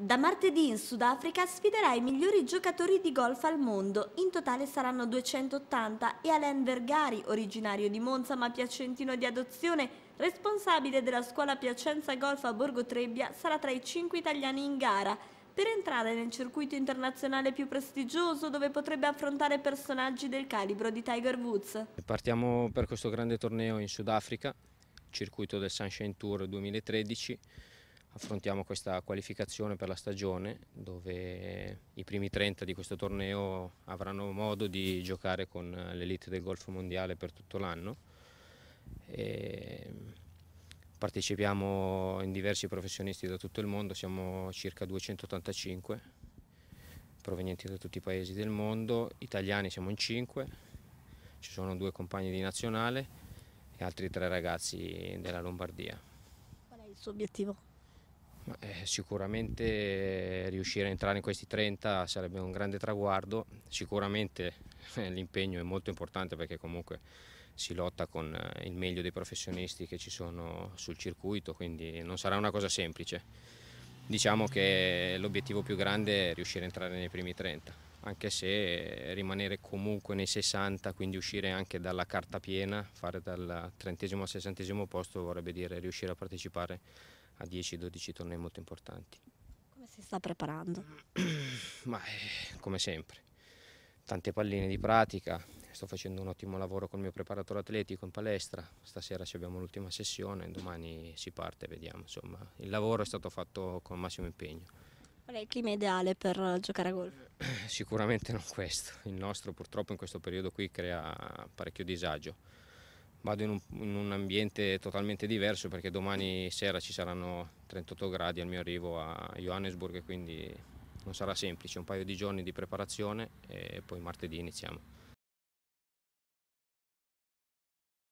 Da martedì in Sudafrica sfiderà i migliori giocatori di golf al mondo, in totale saranno 280 e Alain Vergari, originario di Monza ma piacentino di adozione, responsabile della scuola Piacenza Golf a Borgo Trebbia, sarà tra i cinque italiani in gara. Per entrare nel circuito internazionale più prestigioso dove potrebbe affrontare personaggi del calibro di Tiger Woods. Partiamo per questo grande torneo in Sudafrica, circuito del Sunshine Tour 2013 affrontiamo questa qualificazione per la stagione dove i primi 30 di questo torneo avranno modo di giocare con l'elite del golfo mondiale per tutto l'anno. Partecipiamo in diversi professionisti da tutto il mondo, siamo circa 285 provenienti da tutti i paesi del mondo, italiani siamo in 5, ci sono due compagni di nazionale e altri tre ragazzi della Lombardia. Qual è il suo obiettivo? Eh, sicuramente riuscire a entrare in questi 30 sarebbe un grande traguardo, sicuramente eh, l'impegno è molto importante perché comunque si lotta con eh, il meglio dei professionisti che ci sono sul circuito, quindi non sarà una cosa semplice. Diciamo che l'obiettivo più grande è riuscire a entrare nei primi 30, anche se rimanere comunque nei 60, quindi uscire anche dalla carta piena, fare dal 30 al 60 posto vorrebbe dire riuscire a partecipare a 10-12 tornei molto importanti. Come si sta preparando? Ma, eh, come sempre, tante palline di pratica, sto facendo un ottimo lavoro con il mio preparatore atletico in palestra, stasera abbiamo l'ultima sessione, domani si parte, vediamo, insomma il lavoro è stato fatto con il massimo impegno. Qual è il clima ideale per giocare a golf? Sicuramente non questo, il nostro purtroppo in questo periodo qui crea parecchio disagio vado in un, in un, ambiente totalmente diverso perché domani sera ci saranno 38 gradi al mio arrivo a Johannesburg e quindi non sarà semplice, un paio di giorni di preparazione e poi martedì iniziamo.